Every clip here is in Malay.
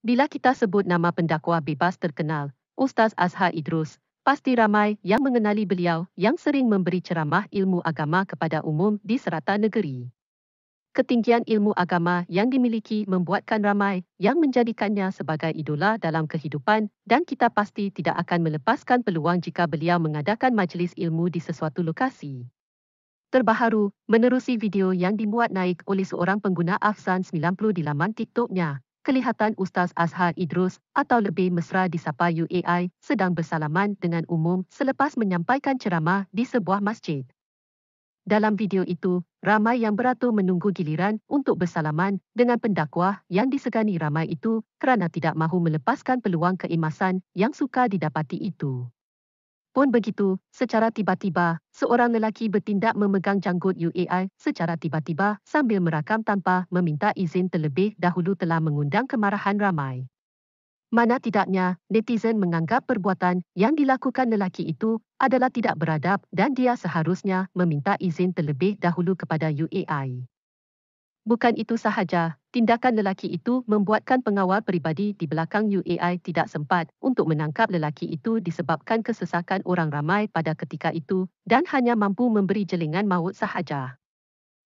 Bila kita sebut nama pendakwa bebas terkenal, Ustaz Azhar Idrus, pasti ramai yang mengenali beliau yang sering memberi ceramah ilmu agama kepada umum di serata negeri. Ketinggian ilmu agama yang dimiliki membuatkan ramai yang menjadikannya sebagai idola dalam kehidupan dan kita pasti tidak akan melepaskan peluang jika beliau mengadakan majlis ilmu di sesuatu lokasi. Terbaharu, menerusi video yang dimuat naik oleh seorang pengguna Afsan 90 di laman TikToknya, kelihatan Ustaz Azhar Idrus atau lebih mesra disapa UAI sedang bersalaman dengan umum selepas menyampaikan ceramah di sebuah masjid. Dalam video itu, ramai yang beratur menunggu giliran untuk bersalaman dengan pendakwah yang disegani ramai itu kerana tidak mahu melepaskan peluang keimasan yang suka didapati itu. Pun begitu, secara tiba-tiba, seorang lelaki bertindak memegang janggut UAI secara tiba-tiba sambil merakam tanpa meminta izin terlebih dahulu telah mengundang kemarahan ramai. Mana tidaknya, netizen menganggap perbuatan yang dilakukan lelaki itu adalah tidak beradab dan dia seharusnya meminta izin terlebih dahulu kepada UAI. Bukan itu sahaja, tindakan lelaki itu membuatkan pengawal peribadi di belakang UAI tidak sempat untuk menangkap lelaki itu disebabkan kesesakan orang ramai pada ketika itu dan hanya mampu memberi jelingan maut sahaja.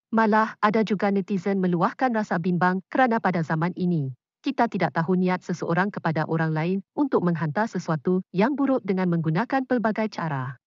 Malah ada juga netizen meluahkan rasa bimbang kerana pada zaman ini, kita tidak tahu niat seseorang kepada orang lain untuk menghantar sesuatu yang buruk dengan menggunakan pelbagai cara.